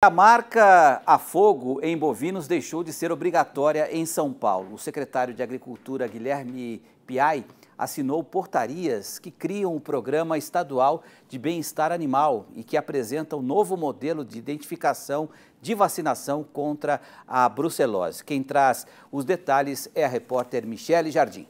A marca a fogo em bovinos deixou de ser obrigatória em São Paulo. O secretário de Agricultura, Guilherme Piai, assinou portarias que criam o Programa Estadual de Bem-Estar Animal e que apresentam um novo modelo de identificação de vacinação contra a brucelose. Quem traz os detalhes é a repórter Michele Jardim.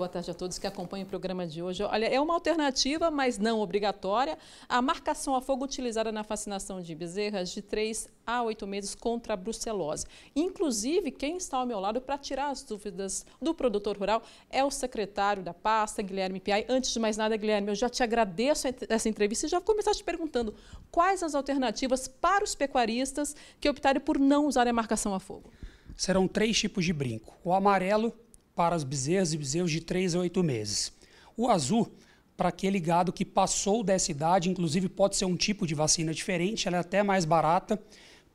Boa tarde a todos que acompanham o programa de hoje. Olha, é uma alternativa, mas não obrigatória, a marcação a fogo utilizada na fascinação de bezerras de 3 a 8 meses contra a brucelose. Inclusive, quem está ao meu lado para tirar as dúvidas do produtor rural é o secretário da pasta, Guilherme Piai. Antes de mais nada, Guilherme, eu já te agradeço essa entrevista e já vou começar te perguntando quais as alternativas para os pecuaristas que optarem por não usar a marcação a fogo. Serão três tipos de brinco. O amarelo, para as bezerras e bezerros de 3 a 8 meses. O azul, para aquele gado que passou dessa idade, inclusive pode ser um tipo de vacina diferente, ela é até mais barata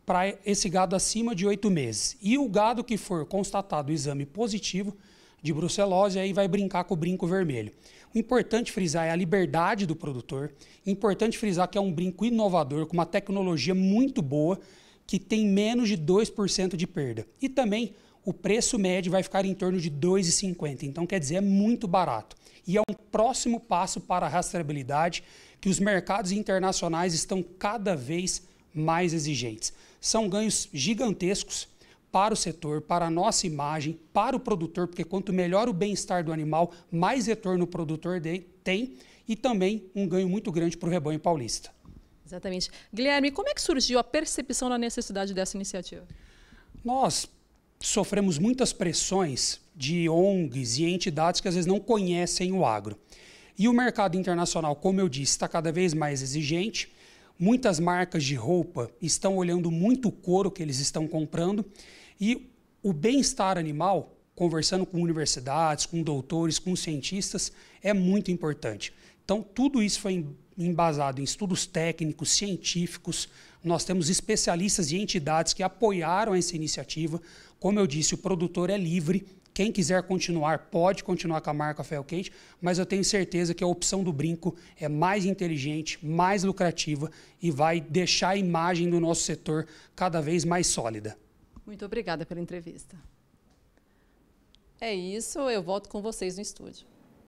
para esse gado acima de 8 meses. E o gado que for constatado o exame positivo de brucelose, aí vai brincar com o brinco vermelho. O importante frisar é a liberdade do produtor, importante frisar que é um brinco inovador, com uma tecnologia muito boa, que tem menos de 2% de perda. E também o preço médio vai ficar em torno de 2,50. Então, quer dizer, é muito barato. E é um próximo passo para a rastreabilidade que os mercados internacionais estão cada vez mais exigentes. São ganhos gigantescos para o setor, para a nossa imagem, para o produtor, porque quanto melhor o bem-estar do animal, mais retorno o produtor tem e também um ganho muito grande para o rebanho paulista. Exatamente. Guilherme, como é que surgiu a percepção da necessidade dessa iniciativa? Nós sofremos muitas pressões de ONGs e entidades que às vezes não conhecem o agro. E o mercado internacional, como eu disse, está cada vez mais exigente. Muitas marcas de roupa estão olhando muito o couro que eles estão comprando e o bem-estar animal, conversando com universidades, com doutores, com cientistas, é muito importante. Então, tudo isso foi embasado em estudos técnicos, científicos. Nós temos especialistas e entidades que apoiaram essa iniciativa. Como eu disse, o produtor é livre. Quem quiser continuar, pode continuar com a marca Quente, mas eu tenho certeza que a opção do brinco é mais inteligente, mais lucrativa e vai deixar a imagem do nosso setor cada vez mais sólida. Muito obrigada pela entrevista. É isso, eu volto com vocês no estúdio.